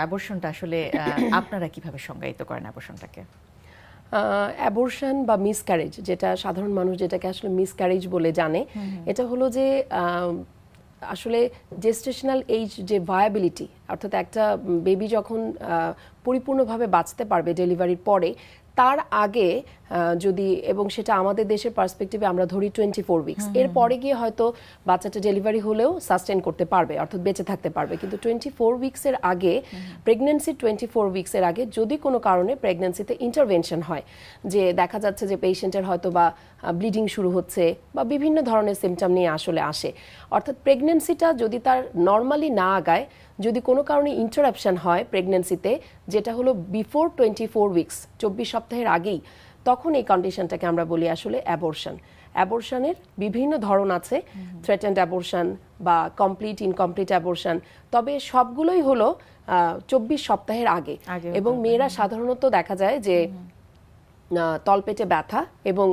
অ্যাবর্শনটা আসলে আপনারা কিভাবে সংজ্ঞায়িত করেন অ্যাবর্শনটাকে অ্যাবর্শন বা মিসক্যারেজ যেটা সাধারণ মানুষ যেটাকে আসলে মিসক্যারেজ বলে জানে এটা হলো যে আসলে জেস্টেশনাল এইজ যে ভায়াবিলিটি অর্থাৎ একটা বেবি যখন পরিপূর্ণভাবে বাঁচতে পারবে ডেলিভারির পরে তার আগে যদি এবং সেটা আমাদের দেশের পার্সপেক্টিভে আমরা ধরি টোয়েন্টি ফোর উইকস এরপরে গিয়ে হয়তো বাচ্চাটা ডেলিভারি হলেও সাস্টেন করতে পারবে অর্থাৎ বেঁচে থাকতে পারবে কিন্তু টোয়েন্টি ফোর উইকসের আগে প্রেগনেন্সি টোয়েন্টি ফোর উইকসের আগে যদি কোনো কারণে প্রেগনেন্সিতে ইন্টারভেনশন হয় যে দেখা যাচ্ছে যে পেশেন্টের হয়তো বা ব্লিডিং শুরু হচ্ছে বা বিভিন্ন ধরনের সিমটম নিয়ে আসলে আসে অর্থাৎ প্রেগনেন্সিটা যদি তার নর্মালি না আগায় যদি কোনো কারণে ইন্টারাপশান হয় প্রেগনেন্সিতে যেটা হলো বিফোর টোয়েন্টি ফোর উইকস চব্বিশ সপ্তাহের আগেই তখন এই কন্ডিশনটাকে আমরা বলি আসলে অ্যাবর্শন অ্যাবর্শনের বিভিন্ন ধরন আছে থ্রেটেন্ড অ্যাবর্শন বা কমপ্লিট ইনকমপ্লিট অ্যাবর্শন তবে সবগুলোই হলো চব্বিশ সপ্তাহের আগে এবং মেয়েরা সাধারণত দেখা যায় যে তলপেটে ব্যথা এবং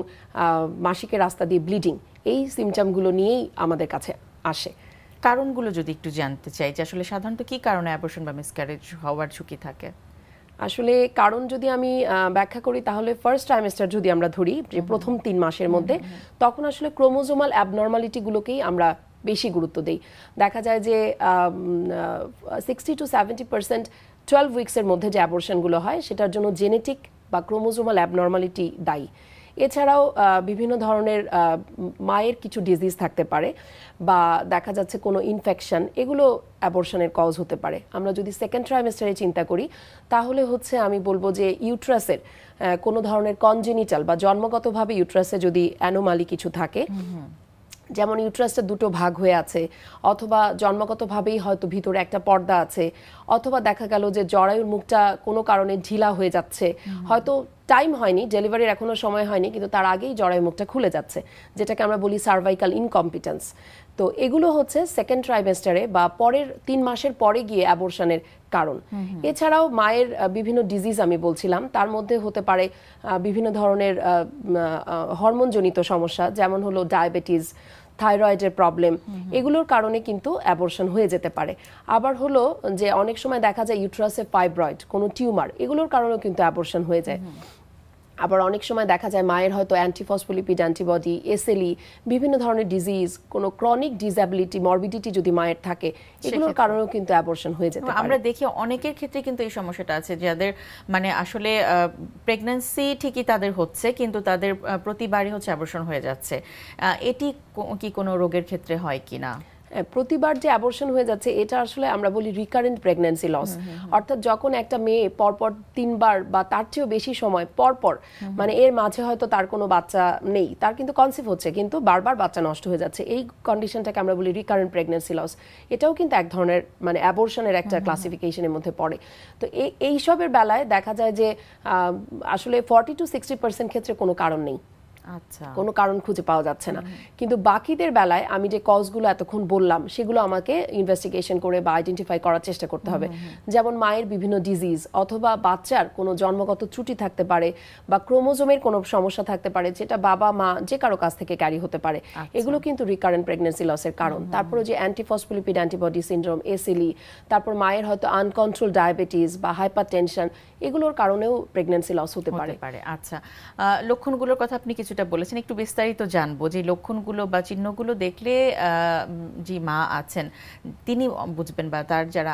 মাসিকের রাস্তা দিয়ে ব্লিডিং এই সিমটমগুলো নিয়েই আমাদের কাছে আসে কারণগুলো যদি একটু জানতে চাই যে আসলে সাধারণত কি কারণে অ্যাবর্শন বা মিসক্যারেজ হওয়ার ঝুঁকি থাকে আসলে কারণ যদি আমি ব্যাখ্যা করি তাহলে ফার্স্ট ট্রাইমেস্টার যদি আমরা ধরি যে প্রথম তিন মাসের মধ্যে তখন আসলে ক্রোমোজোমাল অ্যাবনর্মালিটিগুলোকেই আমরা বেশি গুরুত্ব দেই দেখা যায় যে sixty to seventy percent twelve উইক্সের মধ্যে যে অ্যাবর্শনগুলো হয় সেটার জন্য জেনেটিক বা ক্রোমোজোমাল অ্যাবনর্মালিটি দায়ী এছাড়াও বিভিন্ন ধরনের মায়ের কিছু ডিজিজ থাকতে পারে বা দেখা যাচ্ছে কোনো ইনফেকশন এগুলো অ্যাবর্শনের কজ হতে পারে আমরা যদি সেকেন্ড ট্রাইমেস্টারে চিন্তা করি তাহলে হচ্ছে আমি বলবো যে ইউট্রাসের কোনো ধরনের কনজেনিটাল বা জন্মগতভাবে ইউট্রাসে যদি অ্যানোমালি কিছু থাকে যেমন ইউট্রাসটা দুটো ভাগ হয়ে আছে অথবা জন্মগতভাবেই হয়তো ভিতরে একটা পর্দা আছে অথবা দেখা গেল যে জরায়ুর মুখটা কোনো কারণে ঢিলা হয়ে যাচ্ছে হয়তো টাইম হয়নি ডেলিভারির এখনও সময় হয়নি কিন্তু তার আগেই জরায়ু মুখটা খুলে যাচ্ছে যেটাকে আমরা বলি সার্ভাইকাল ইনকম্পিটেন্স তো এগুলো হচ্ছে সেকেন্ড ট্রাইমেস্টারে বা পরের তিন মাসের পরে গিয়ে অ্যাবর্শনের কারণ এছাড়াও মায়ের বিভিন্ন ডিজিজ আমি বলছিলাম তার মধ্যে হতে পারে বিভিন্ন ধরনের হরমোনজনিত সমস্যা যেমন হলো ডায়াবেটিস থাইরয়েডের প্রবলেম এগুলোর কারণে কিন্তু অ্যাবর্শন হয়ে যেতে পারে আবার হলো যে অনেক সময় দেখা যায় ইউট্রাসে ফাইব্রয়েড কোনো টিউমার এগুলোর কারণেও কিন্তু অ্যাবর্শন হয়ে যায় আবার অনেক সময় দেখা যায় মায়ের হয়তো অ্যান্টিফসফোলিপিড অ্যান্টিবডি এসএলই বিভিন্ন ধরনের ডিজিজ কোনো ক্রনিক ডিসঅ্যাবিলিটি মরবিডিটি যদি মায়ের থাকে এগুলোর কারণেও কিন্তু অ্যাবর্শন হয়ে যেতে পারে আমরা দেখি অনেকের ক্ষেত্রে কিন্তু এই সমস্যাটা আছে যাদের মানে আসলে প্রেগন্যান্সি ঠিকই তাদের হচ্ছে কিন্তু তাদের প্রতিবারই হচ্ছে অ্যাবর্শন হয়ে যাচ্ছে এটি কি কোনো রোগের ক্ষেত্রে হয় কি না প্রতিবার যে অ্যাবর্শন হয়ে যাচ্ছে এটা আসলে আমরা বলি রিকারেন্ট প্রেগন্যান্সি লস অর্থাৎ যখন একটা মেয়ে পরপর তিনবার বা তার চেয়েও বেশি সময় পরপর মানে এর মাঝে হয়তো তার কোনো বাচ্চা নেই তার কিন্তু কনসিভ হচ্ছে কিন্তু বারবার বাচ্চা নষ্ট হয়ে যাচ্ছে এই কন্ডিশনটাকে আমরা বলি রিকারেন্ট প্রেগন্যান্সি লস এটাও কিন্তু এক ধরনের মানে অ্যাবর্শনের একটা ক্লাসিফিকেশনের মধ্যে পড়ে তো এইসবের বেলায় দেখা যায় যে আসলে ফর্টি টু সিক্সটি পার্সেন্ট ক্ষেত্রে কোনো কারণ নেই আচ্ছা। কোনো কারণ খুঁজে পাওয়া যাচ্ছে না কিন্তু বাকিদের বেলায় আমি যে কজগুলো এতক্ষণ বললাম সেগুলো আমাকে ইনভেস্টিগেশন করে বা আইডেন্টিফাই করার চেষ্টা করতে হবে যেমন মায়ের বিভিন্ন ডিজিজ অথবা বাচ্চার কোনো জন্মগত ত্রুটি থাকতে পারে বা ক্রোমোজোমের কোনো সমস্যা থাকতে পারে যেটা বাবা মা যে কারো কাছ থেকে ক্যারি হতে পারে আচ্ছা। এগুলো কিন্তু রিকারেন্ট প্রেগনেন্সি লসের কারণ তারপরে যে অ্যান্টিফসফোলিপিড অ্যান্টিবডি সিন্ড্রোম এসিলি তারপর মায়ের হয়তো আনকন্ট্রোল ডায়াবেটিস বা হাইপার টেনশন এগুলোর কারণেও প্রেগনেন্সি লস হতে পারে আচ্ছা লক্ষণগুলোর কথা আপনি কিছুটা যেটা বলেছেন একটু বিস্তারিত জানবো যে লক্ষণগুলো বা চিহ্নগুলো দেখলে যে মা আছেন তিনি বুঝবেন বা তার যারা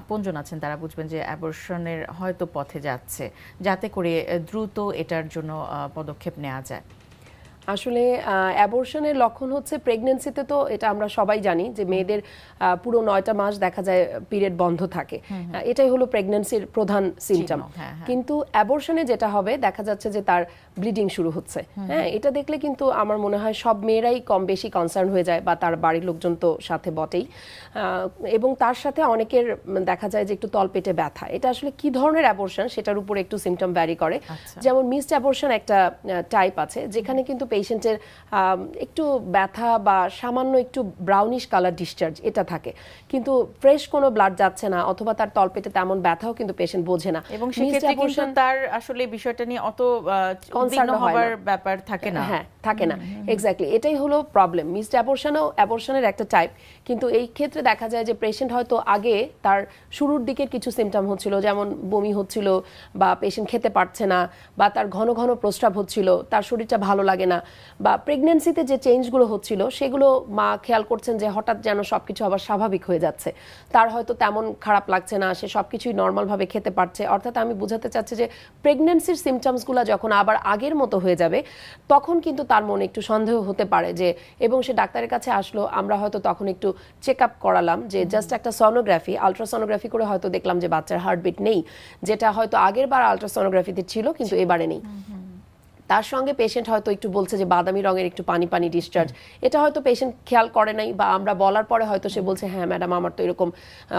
আপনজন আছেন তারা বুঝবেন যে অ্যাবর্শনের হয়তো পথে যাচ্ছে যাতে করে দ্রুত এটার জন্য পদক্ষেপ নেওয়া যায় আসলে অ্যাবর্শনের লক্ষণ হচ্ছে প্রেগনেন্সিতে তো এটা আমরা সবাই জানি যে মেয়েদের পুরো নয়টা মাস দেখা যায় পিরিয়ড বন্ধ থাকে এটাই হলো প্রেগনেন্সির প্রধান সিমটম হ্যাঁ, হ্যাঁ। কিন্তু অ্যাবর্শনে যেটা হবে দেখা যাচ্ছে যে তার ব্লিডিং শুরু হচ্ছে হ্যাঁ এটা দেখলে কিন্তু আমার মনে হয় সব মেয়েরাই কম বেশি কনসার্ন হয়ে যায় বা তার বাড়ির লোকজন তো সাথে বটেই এবং তার সাথে অনেকের দেখা যায় যে একটু তলপেটে ব্যথা এটা আসলে কি ধরনের অ্যাবর্শন সেটার উপরে একটু সিমটম ভ্যারি করে আচ্ছা। যেমন মিসড অ্যাবর্শন একটা টাইপ আছে যেখানে কিন্তু পেশেন্টের একটু ব্যথা বা সামান্য একটু ব্রাউনিশ কালার ডিসচার্জ এটা থাকে কিন্তু ফ্রেশ কোনো ব্লাড যাচ্ছে না অথবা তার তলপেটে তেমন ব্যথাও কিন্তু পেশেন্ট বোঝে না এবং সেক্ষেত্রে তার আসলে বিষয়টা নিয়ে অত কনসার্ন হওয়ার ব্যাপার থাকে না হ্যাঁ থাকে না এক্স্যাক্টলি এটাই হলো প্রবলেম মিসড অ্যাবর্শনও অ্যাবর্শনের একটা টাইপ কিন্তু এই ক্ষেত্রে দেখা যায় যে পেশেন্ট হয়তো আগে তার শুরুর দিকে কিছু সিমটম হচ্ছিল যেমন বমি হচ্ছিল বা পেশেন্ট খেতে পারছে না বা তার ঘন ঘন প্রস্রাব হচ্ছিল তার শরীরটা ভালো লাগে না বা প্রেগনেন্সিতে যে চেঞ্জগুলো হচ্ছিল সেগুলো মা খেয়াল করছেন যে হঠাৎ যেন সব কিছু আবার স্বাভাবিক হয়ে যাচ্ছে তার হয়তো তেমন খারাপ লাগছে না সে সব কিছুই নর্মালভাবে খেতে পারছে অর্থাৎ আমি বুঝাতে চাচ্ছি যে প্রেগনেন্সির সিমটমসগুলো যখন আবার আগের মতো হয়ে যাবে তখন কিন্তু তার মনে একটু সন্দেহ হতে পারে যে এবং সে ডাক্তারের কাছে আসলো আমরা হয়তো তখন একটু চেক আপ করালাম যে জাস্ট একটা সনোগ্রাফি আলট্রাসনোগ্রাফি করে হয়তো দেখলাম যে বাচ্চার হার্টবিট নেই যেটা হয়তো আগের বার আলট্রাসনোগ্রাফিতে ছিল কিন্তু এবারে নেই তার সঙ্গে পেশেন্ট হয়তো একটু বলছে যে বাদামি রঙের একটু পানি পানি ডিসচার্জ এটা হয়তো পেশেন্ট খেয়াল করে নাই বা আমরা বলার পরে হয়তো সে বলছে হ্যাঁ ম্যাডাম আমার তো এরকম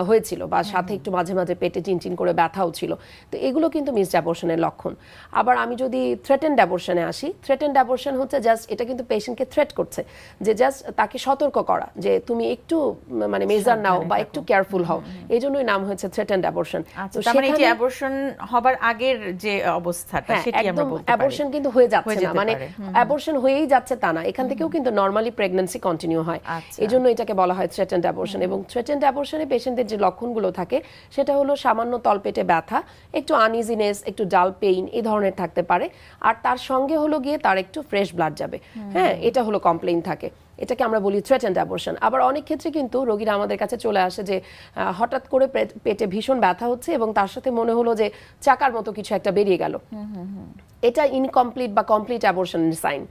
হয়েছিল বা সাথে একটু মাঝে মাঝে পেটে চিনচিন করে ব্যথাও ছিল তো এগুলো কিন্তু মিস অ্যাবর্শনের লক্ষণ আবার আমি যদি থ্রেটেন অ্যাবর্শনে আসি থ্রেটেন অ্যাবর্শন হচ্ছে জাস্ট এটা কিন্তু পেশেন্টকে থ্রেট করছে যে জাস্ট তাকে সতর্ক করা যে তুমি একটু মানে মেজার নাও বা একটু কেয়ারফুল হও এই জন্যই নাম হয়েছে থ্রেটেন আচ্ছা, অ্যাবর্শন তো মানে সেখানে অ্যাবর্শন হবার আগের যে অবস্থাটা হ্যাঁ, সেটি আমরা বলতে পারি অ্যাবর্শন কিন্তু হয়ে যাচ্ছে না মানে অ্যাবর্শন হয়েই যাচ্ছে তা না এখান থেকেও কিন্তু নর্মালি প্রেগন্যান্সি কন্টিনিউ হয় আচ্ছা। এই জন্য এটাকে বলা হয় থ্রেটেন্ড অ্যাবর্শন এবং থ্রেটেন্ড অ্যাবর্শনে পেশেন্টদের যে লক্ষণগুলো থাকে সেটা হলো সামান্য তলপেটে ব্যথা একটু আনইজিনেস একটু ডাল পেইন এই ধরনের থাকতে পারে আর তার সঙ্গে হলো গিয়ে তার একটু ফ্রেশ ব্লাড যাবে হ্যাঁ এটা হলো কমপ্লেইন থাকে এটাকে আমরা বলি থ্রেট অ্যান্ড অ্যাবর্শন আবার অনেক ক্ষেত্রে কিন্তু রোগীরা আমাদের কাছে চলে আসে যে হঠাৎ করে পেটে ভীষণ ব্যথা হচ্ছে এবং তার সাথে মনে হলো যে চাকার মতো কিছু একটা বেরিয়ে গেল এটা ইনকমপ্লিট বা কমপ্লিট অ্যাবর্শনের সাইন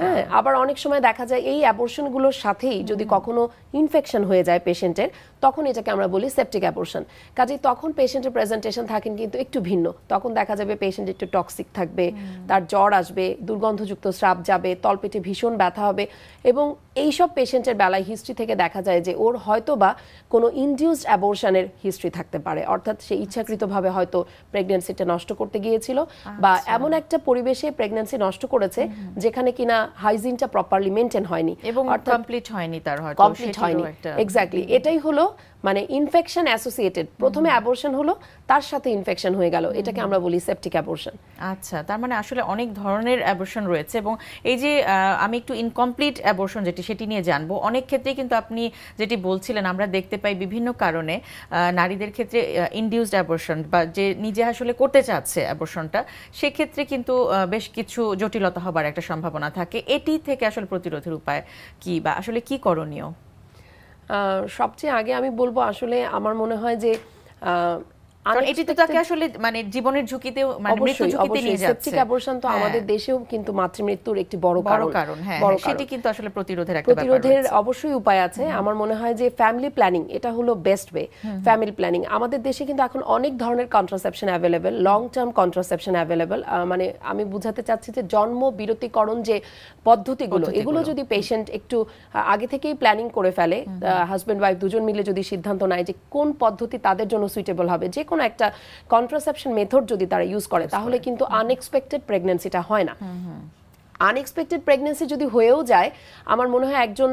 হ্যাঁ আবার অনেক সময় দেখা যায় এই অ্যাবর্শনগুলোর সাথেই যদি কখনো ইনফেকশন হয়ে যায় পেশেন্টের তখন এটাকে আমরা বলি সেপটিক অ্যাবর্শন কাজে তখন পেশেন্টের প্রেজেন্টেশন থাকেন কিন্তু একটু ভিন্ন তখন দেখা যাবে পেশেন্ট একটু টক্সিক থাকবে তার জ্বর আসবে দুর্গন্ধযুক্ত স্রাব যাবে তলপেটে ভীষণ ব্যথা হবে এবং এই সব পেশেন্টের বেলায় হিস্ট্রি থেকে দেখা যায় যে ওর হয়তো বা কোনো ইনডিউসড অ্যাবর্শনের হিস্ট্রি থাকতে পারে অর্থাৎ সে আচ্ছা। ইচ্ছাকৃতভাবে হয়তো প্রেগনেন্সিটা নষ্ট করতে গিয়েছিল বা আচ্ছা। এমন একটা পরিবেশে প্রেগনেন্সি নষ্ট করেছে যেখানে কিনা হাইজিনটা প্রপারলি মেনটেন হয়নি এবং কমপ্লিট হয়নি তার হয়তো কমপ্লিট হয়নি এক্স্যাক্টলি এটাই হলো মানে ইনফেকশন অ্যাসোসিয়েটেড প্রথমে অ্যাবর্শন হলো তার সাথে ইনফেকশন হয়ে গেল এটাকে আমরা বলি সেপটিক অ্যাবর্শন আচ্ছা তার মানে আসলে অনেক ধরনের অ্যাবর্শন রয়েছে এবং এই যে আমি একটু ইনকমপ্লিট অ্যাবর্শন যেটি সেটি নিয়ে জানবো অনেক ক্ষেত্রেই কিন্তু আপনি যেটি বলছিলেন আমরা দেখতে পাই বিভিন্ন কারণে নারীদের ক্ষেত্রে ইনডিউসড অ্যাবর্শন বা যে নিজে আসলে করতে চাচ্ছে অ্যাবর্শনটা সেক্ষেত্রে কিন্তু বেশ কিছু জটিলতা হবার একটা সম্ভাবনা থাকে এটি থেকে আসলে প্রতিরোধের উপায় কি বা আসলে কি করণীয় সবচেয়ে আগে আমি বলবো আসলে আমার মনে হয় যে কারণ তো তাকে আসলে মানে জীবনের মানে, ঝুঁকিতে মানে মৃত্যু ঝুঁকিতে নিয়ে যাচ্ছে অ্যাবর্শন তো হ্যাঁ। আমাদের দেশেও কিন্তু মাতৃমৃত্যুর একটি বড় কারণ হ্যাঁ, হ্যাঁ সেটি কিন্তু আসলে প্রতিরোধের একটা প্রতিরোধের অবশ্যই উপায় আছে আমার মনে হয় যে ফ্যামিলি প্ল্যানিং এটা হলো বেস্ট ওয়ে ফ্যামিলি প্ল্যানিং আমাদের দেশে কিন্তু এখন অনেক ধরনের contraception available long term contraception available মানে আমি বুঝাতে চাচ্ছি যে জন্ম বিরতিকরণ যে পদ্ধতিগুলো এগুলো যদি পেশেন্ট একটু আগে থেকেই প্ল্যানিং করে ফেলে হাজবেন্ড ওয়াইফ দুজন মিলে যদি সিদ্ধান্ত নেয় যে কোন পদ্ধতি তাদের জন্য সুইটেবল হবে যে কোনো কোনো একটা কন্ট্রাসেপশন মেথড যদি তারা ইউজ করে তাহলে কিন্তু আনএক্সপেক্টেড প্রেগনেন্সিটা হয় না আনএক্সপেক্টেড প্রেগনেন্সি যদি হয়েও যায় আমার মনে হয় একজন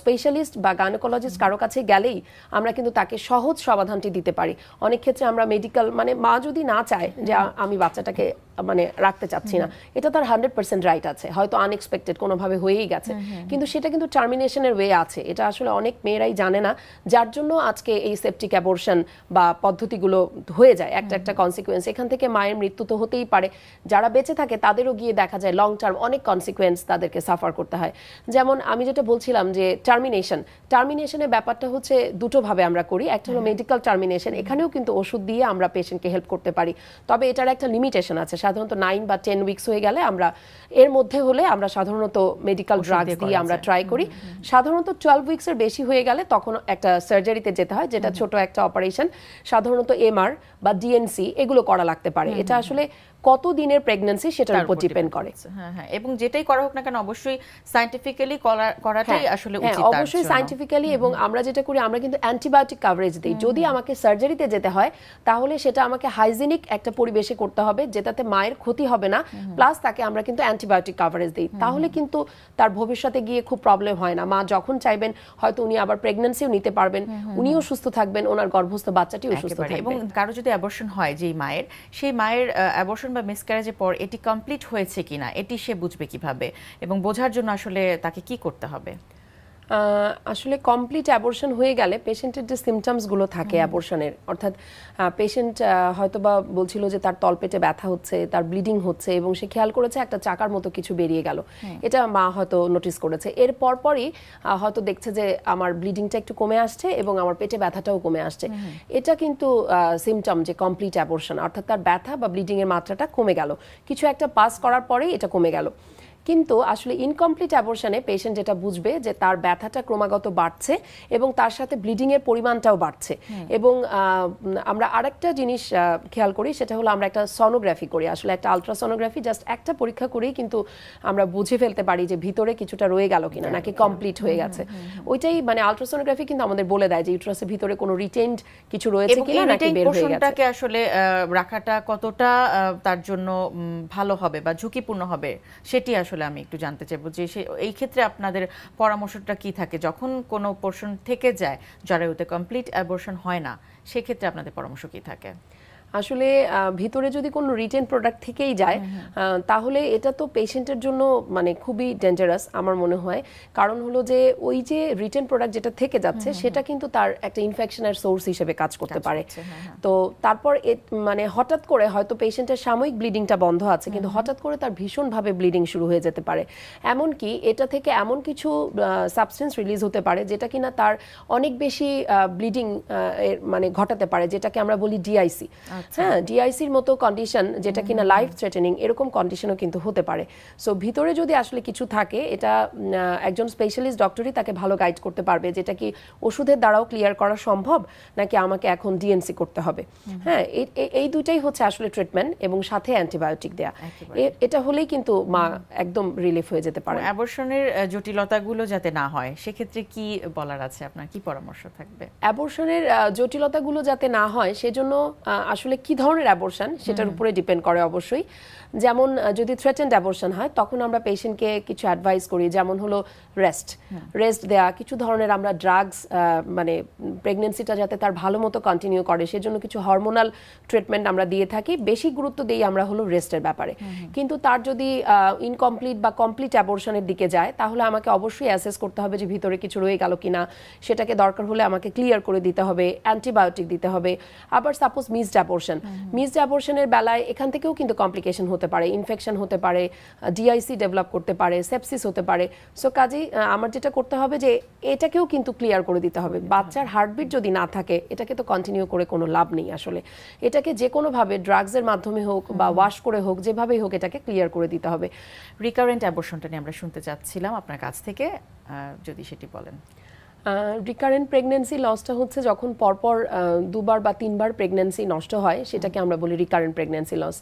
স্পেশালিস্ট বা গানোকোলজিস্ট কারো কাছে গেলেই আমরা কিন্তু তাকে সহজ সমাধানটি দিতে পারি অনেক ক্ষেত্রে আমরা মেডিকেল মানে মা যদি না চায় যে আমি বাচ্চাটাকে মানে রাখতে চাচ্ছি না এটা তার হান্ড্রেড পার্সেন্ট রাইট আছে হয়তো আনএক্সপেক্টেড কোনোভাবে হয়েই গেছে কিন্তু সেটা কিন্তু টার্মিনেশনের ওয়ে আছে এটা আসলে অনেক মেয়েরাই জানে না যার জন্য আজকে এই সেপটিক অ্যাবর্শন বা পদ্ধতিগুলো হয়ে যায় একটা একটা কনসিকুয়েন্স এখান থেকে মায়ের মৃত্যু তো হতেই পারে যারা বেঁচে থাকে তাদেরও গিয়ে দেখা যায় লং টার্ম অনেক কনসিকুয়েন্স তাদেরকে সাফার করতে হয় যেমন আমি যেটা বলছিলাম যে টার্মিনেশন টার্মিনেশনের ব্যাপারটা হচ্ছে দুটোভাবে আমরা করি একটা হলো মেডিকেল টার্মিনেশন এখানেও কিন্তু ওষুধ দিয়ে আমরা পেশেন্টকে হেল্প করতে পারি তবে এটার একটা লিমিটেশন আছে সাধারণত নাইন বা টেন উইকস হয়ে গেলে আমরা এর মধ্যে হলে আমরা সাধারণত মেডিকেল ড্রাগস দিয়ে আমরা ট্রাই করি সাধারণত টুয়েলভ উইকসের বেশি হয়ে গেলে তখন একটা সার্জারিতে যেতে হয় যেটা ছোট একটা অপারেশন সাধারণত এমআর বা ডিএনসি এগুলো করা লাগতে পারে এটা আসলে কত দিনের প্রেগন্যান্সি সেটার উপর ডিপেন্ড করে হ্যাঁ হ্যাঁ এবং যেটাই করা হোক না কেন অবশ্যই সায়েন্টিফিক্যালি করাটাই হ্যাঁ, আসলে হ্যাঁ, উচিত অবশ্যই সায়েন্টিফিক্যালি এবং আমরা যেটা করি আমরা কিন্তু অ্যান্টিবায়োটিক কভারেজ দিই যদি আমাকে সার্জারিতে যেতে হয় তাহলে সেটা আমাকে হাইজিনিক একটা পরিবেশে করতে হবে যেটাতে মায়ের ক্ষতি হবে না প্লাস তাকে আমরা কিন্তু অ্যান্টিবায়োটিক কভারেজ দিই তাহলে কিন্তু তার ভবিষ্যতে গিয়ে খুব প্রবলেম হয় না মা যখন চাইবেন হয়তো উনি আবার প্রেগন্যান্সিও নিতে পারবেন উনিও সুস্থ থাকবেন ওনার গর্ভস্থ বাচ্চাটিও সুস্থ থাকবে এবং কারো যদি অ্যাবর্শন হয় যেই মায়ের সেই মায়ের অ্যাবর্শন বা মিসক্যারেজের পর এটি কমপ্লিট হয়েছে কিনা এটি সে বুঝবে কিভাবে এবং বোঝার জন্য আসলে তাকে কি করতে হবে আসলে কমপ্লিট অ্যাবর্শন হয়ে গেলে পেশেন্টের যে সিমটমসগুলো থাকে অ্যাবর্শনের অর্থাৎ পেশেন্ট হয়তোবা বলছিল যে তার তলপেটে ব্যথা হচ্ছে তার ব্লিডিং হচ্ছে এবং সে খেয়াল করেছে একটা চাকার মতো কিছু বেরিয়ে গেল এটা মা হয়তো নোটিস করেছে এর পরপরই হয়তো দেখছে যে আমার ব্লিডিংটা একটু কমে আসছে এবং আমার পেটে ব্যথাটাও কমে আসছে এটা কিন্তু সিমটম যে কমপ্লিট অ্যাবর্শন অর্থাৎ তার ব্যথা বা ব্লিডিংয়ের মাত্রাটা কমে গেল কিছু একটা পাস করার পরেই এটা কমে গেল কিন্তু আসলে ইনকমপ্লিট অ্যাবর্শনে পেশেন্ট যেটা বুঝবে যে তার ব্যথাটা ক্রমাগত বাড়ছে এবং তার সাথে ব্লিডিং এর পরিমাণটাও বাড়ছে এবং আমরা আরেকটা জিনিস খেয়াল করি সেটা হলো আমরা একটা সনোগ্রাফি করি আসলে একটা আলট্রাসনোগ্রাফি জাস্ট একটা পরীক্ষা করেই কিন্তু আমরা বুঝে ফেলতে পারি যে ভিতরে কিছুটা রয়ে গেল কিনা নাকি কমপ্লিট হয়ে গেছে ওইটাই মানে আলট্রাসনোগ্রাফি কিন্তু আমাদের বলে দেয় যে ইউটারাসের ভিতরে কোনো রিটেন্ড কিছু রয়েছে কিনা নাকি বের হয়ে গেছে আসলে রাখাটা কতটা তার জন্য ভালো হবে বা ঝুঁকিপূর্ণ হবে সেটি আসলে আসলে আমি একটু জানতে চাইবো যে সে এই ক্ষেত্রে আপনাদের পরামর্শটা কি থাকে যখন কোনো পোর্শন থেকে যায় জরায়ুতে কমপ্লিট অ্যাবর্শন হয় না সেক্ষেত্রে আপনাদের পরামর্শ কি থাকে আসলে ভিতরে যদি কোনো রিটেন প্রোডাক্ট থেকেই যায় তাহলে এটা তো পেশেন্টের জন্য মানে খুবই ডেঞ্জারাস আমার মনে হয় কারণ হলো যে ওই যে রিটেন প্রোডাক্ট যেটা থেকে যাচ্ছে সেটা কিন্তু তার একটা ইনফেকশনের সোর্স হিসেবে কাজ করতে পারে হ্যাঁ, হ্যাঁ। তো তারপর মানে হঠাৎ করে হয়তো পেশেন্টের সাময়িক ব্লিডিংটা বন্ধ আছে কিন্তু হঠাৎ করে তার ভীষণভাবে ব্লিডিং শুরু হয়ে যেতে পারে এমনকি এটা থেকে এমন কিছু সাবস্টেন্স রিলিজ হতে পারে যেটা কিনা তার অনেক বেশি ব্লিডিং মানে ঘটাতে পারে যেটাকে আমরা বলি ডিআইসি আচ্ছা। হ্যাঁ ডিআইসির মতো কন্ডিশন যেটা কিনা লাইফ থ্রেটেনিং এরকম কন্ডিশনও কিন্তু হতে পারে সো ভিতরে যদি আসলে কিছু থাকে এটা একজন স্পেশালিস্ট ডক্টরই তাকে ভালো গাইড করতে পারবে যেটা কি ওষুধের দ্বারাও ক্লিয়ার করা সম্ভব নাকি আমাকে এখন ডিএনসি করতে হবে হ্যাঁ এই দুটাই হচ্ছে আসলে ট্রিটমেন্ট এবং সাথে অ্যান্টিবায়োটিক দেয়া এটা হলেই কিন্তু মা একদম রিলিফ হয়ে যেতে পারে অ্যাবর্শনের জটিলতাগুলো যাতে না হয় সেক্ষেত্রে কি বলার আছে আপনার কি পরামর্শ থাকবে অ্যাবর্শনের জটিলতাগুলো যাতে না হয় সেজন্য আসলে আসলে কি ধরনের অ্যাবর্শন সেটার উপরে ডিপেন্ড করে অবশ্যই যেমন যদি থ্রেটেন্ড অ্যাবর্শন হয় তখন আমরা পেশেন্টকে কিছু অ্যাডভাইস করি যেমন হলো রেস্ট হ্যাঁ। রেস্ট দেয়া কিছু ধরনের আমরা ড্রাগস মানে প্রেগনেন্সিটা যাতে তার ভালো মতো কন্টিনিউ করে সেজন্য কিছু হরমোনাল ট্রিটমেন্ট আমরা দিয়ে থাকি বেশি গুরুত্ব দিই আমরা হলো রেস্টের ব্যাপারে কিন্তু তার যদি ইনকমপ্লিট বা কমপ্লিট অ্যাবর্শনের দিকে যায় তাহলে আমাকে অবশ্যই অ্যাসেস করতে হবে যে ভিতরে কিছু রয়ে গেল কিনা সেটাকে দরকার হলে আমাকে ক্লিয়ার করে দিতে হবে অ্যান্টিবায়োটিক দিতে হবে আবার suppose missed abortion abortion miss অ্যাবর্শনের বেলায় এখান থেকেও কিন্তু কমপ্লিকেশন হতে পারে ইনফেকশন হতে পারে ডিআইসি ডেভেলপ করতে পারে সেপসিস হতে পারে সো কাজেই আমার যেটা করতে হবে যে এটাকেও কিন্তু ক্লিয়ার করে দিতে হবে বাচ্চার হার্টবিট যদি না থাকে এটাকে তো কন্টিনিউ করে কোনো লাভ নেই আসলে এটাকে যে কোনোভাবে ড্রাগসের মাধ্যমে হোক বা ওয়াশ করে হোক যেভাবেই হোক এটাকে ক্লিয়ার করে দিতে হবে রিকারেন্ট অ্যাবর্শনটা নিয়ে আমরা শুনতে চাচ্ছিলাম আপনার কাছ থেকে যদি সেটি বলেন রিকারেন্ট প্রেগনেন্সি লসটা হচ্ছে যখন পরপর দুবার বা তিনবার প্রেগনেন্সি নষ্ট হয় সেটাকে আমরা বলি recurrent pregnancy loss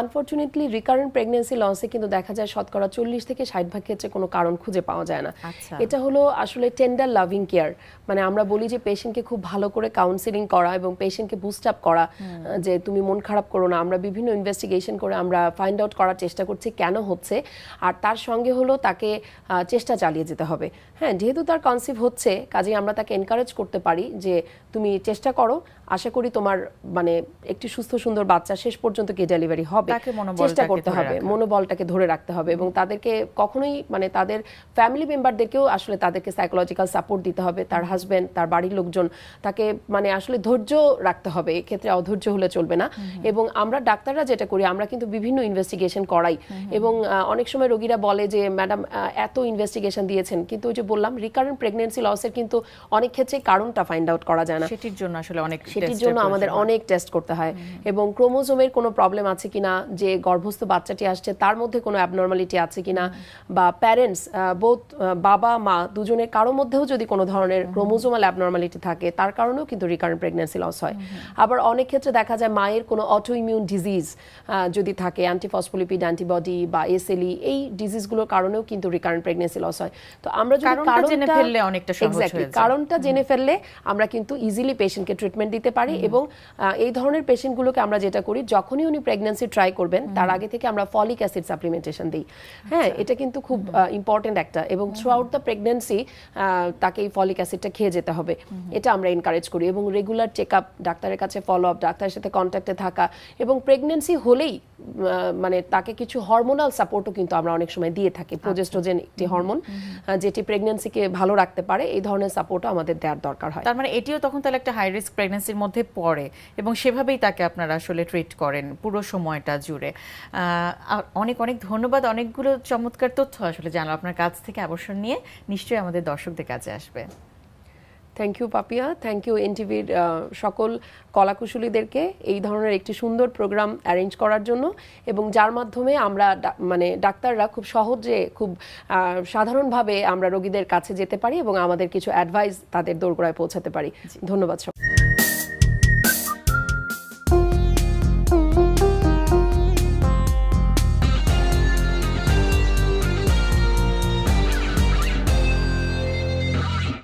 unfortunately recurrent pregnancy লসে কিন্তু দেখা যায় শতকরা চল্লিশ থেকে ষাট ভাগ ক্ষেত্রে কোনো কারণ খুঁজে পাওয়া যায় না আচ্ছা। এটা হলো আসলে টেন্ডার লাভিং কেয়ার মানে আমরা বলি যে পেশেন্টকে খুব ভালো করে কাউন্সিলিং করা এবং পেশেন্টকে বুস্ট আপ করা যে তুমি মন খারাপ করো না আমরা বিভিন্ন ইনভেস্টিগেশন করে আমরা ফাইন্ড আউট করার চেষ্টা করছি কেন হচ্ছে আর তার সঙ্গে হলো তাকে চেষ্টা চালিয়ে যেতে হবে হ্যাঁ যেহেতু তার কনসিভ হচ্ছে কাজেই আমরা তাকে এনকারেজ করতে পারি যে তুমি চেষ্টা করো আশা করি তোমার মানে একটি সুস্থ সুন্দর বাচ্চা শেষ পর্যন্ত কে ডেলিভারি হবে চেষ্টা করতে হবে মনোবলটাকে ধরে রাখতে হবে এবং তাদেরকে কখনোই মানে তাদের ফ্যামিলি মেম্বারদেরকেও আসলে তাদেরকে সাইকোলজিক্যাল সাপোর্ট দিতে হবে তার হাজব্যান্ড তার বাড়ির লোকজন তাকে মানে আসলে ধৈর্য রাখতে হবে এক্ষেত্রে অধৈর্য হলে চলবে না এবং আমরা ডাক্তাররা যেটা করি আমরা কিন্তু বিভিন্ন ইনভেস্টিগেশন করাই এবং অনেক সময় রোগীরা বলে যে ম্যাডাম এত ইনভেস্টিগেশন দিয়েছেন কিন্তু ওই যে বললাম রিকারেন্ট প্রেগনেন্সি লসের কিন্তু অনেক ক্ষেত্রে কারণটা ফাইন্ড আউট করা যায় না সেটির জন্য আসলে অনেক সেটির জন্য আমাদের অনেক টেস্ট করতে হয় এবং ক্রোমোজোমের কোনো প্রবলেম আছে কিনা যে গর্ভস্থ বাচ্চাটি আসছে তার মধ্যে কোনো অ্যাবনর্মালিটি আছে কিনা বা প্যারেন্টস বোধ বাবা মা দুজনের কারো মধ্যেও যদি কোনো ধরনের ক্রোমোজোমাল অ্যাবনর্মালিটি থাকে তার কারণেও কিন্তু রিকারেন্ট প্রেগনেন্সি লস হয় আবার অনেক ক্ষেত্রে দেখা যায় মায়ের কোনো অটো ইমিউন ডিজিজ যদি থাকে অ্যান্টিফসফোলিপিড অ্যান্টিবডি বা এসএলই e, এই ডিজিজগুলোর কারণেও কিন্তু রিকারেন্ট প্রেগনেন্সি লস হয় তো আমরা যদি কারণটা জেনে ফেললে অনেকটা সহজ হয়ে যায় কারণটা জেনে ফেললে আমরা কিন্তু ইজিলি পেশেন্টকে ট্রিটমেন্ট দিতে পারি এবং এই ধরনের পেশেন্টগুলোকে আমরা যেটা করি যখনই উনি প্রেগন্যান্সি ট্রাই করবেন তার আগে থেকে আমরা ফলিক অ্যাসিড সাপ্লিমেন্টেশন দিই হ্যাঁ আচ্ছা। এটা কিন্তু খুব ইম্পর্টেন্ট একটা এবং থ্রু আউট দ্য প্রেগন্যান্সি তাকে এই ফলিক অ্যাসিডটা খেয়ে যেতে হবে এটা আমরা এনকারেজ করি এবং রেগুলার চেক আপ ডাক্তারের কাছে ফলো আপ ডাক্তারের সাথে কন্ট্যাক্টে থাকা এবং প্রেগন্যান্সি হলেই মানে তাকে কিছু হরমোনাল সাপোর্টও কিন্তু আমরা অনেক সময় দিয়ে থাকি প্রোজেস্টোজেন আচ্ছা। একটি হরমোন যেটি প্রেগন্যান্সিকে ভালো রাখতে পারে এই ধরনের সাপোর্টও আমাদের দেওয়ার দরকার হয় তার মানে এটিও তখন তখন তাহলে একটা হাই রিস্ক প্রেগনেন্সির মধ্যে পড়ে এবং সেভাবেই তাকে আপনারা আসলে ট্রিট করেন পুরো সময়টা জুড়ে অনেক অনেক ধন্যবাদ অনেকগুলো চমৎকার তথ্য আসলে জানলাম আপনার কাছ থেকে অবসর নিয়ে নিশ্চয়ই আমাদের দর্শকদের কাছে আসবে thank you Papiya thank you এনটিভির সকল কলাকুশলীদেরকে এই ধরনের একটি সুন্দর প্রোগ্রাম অ্যারেঞ্জ করার জন্য এবং যার মাধ্যমে আমরা মানে ডাক্তাররা খুব সহজে খুব সাধারণভাবে আমরা রোগীদের কাছে যেতে পারি এবং আমাদের কিছু অ্যাডভাইস তাদের দোরগোড়ায় পৌঁছাতে পারি ধন্যবাদ সবাই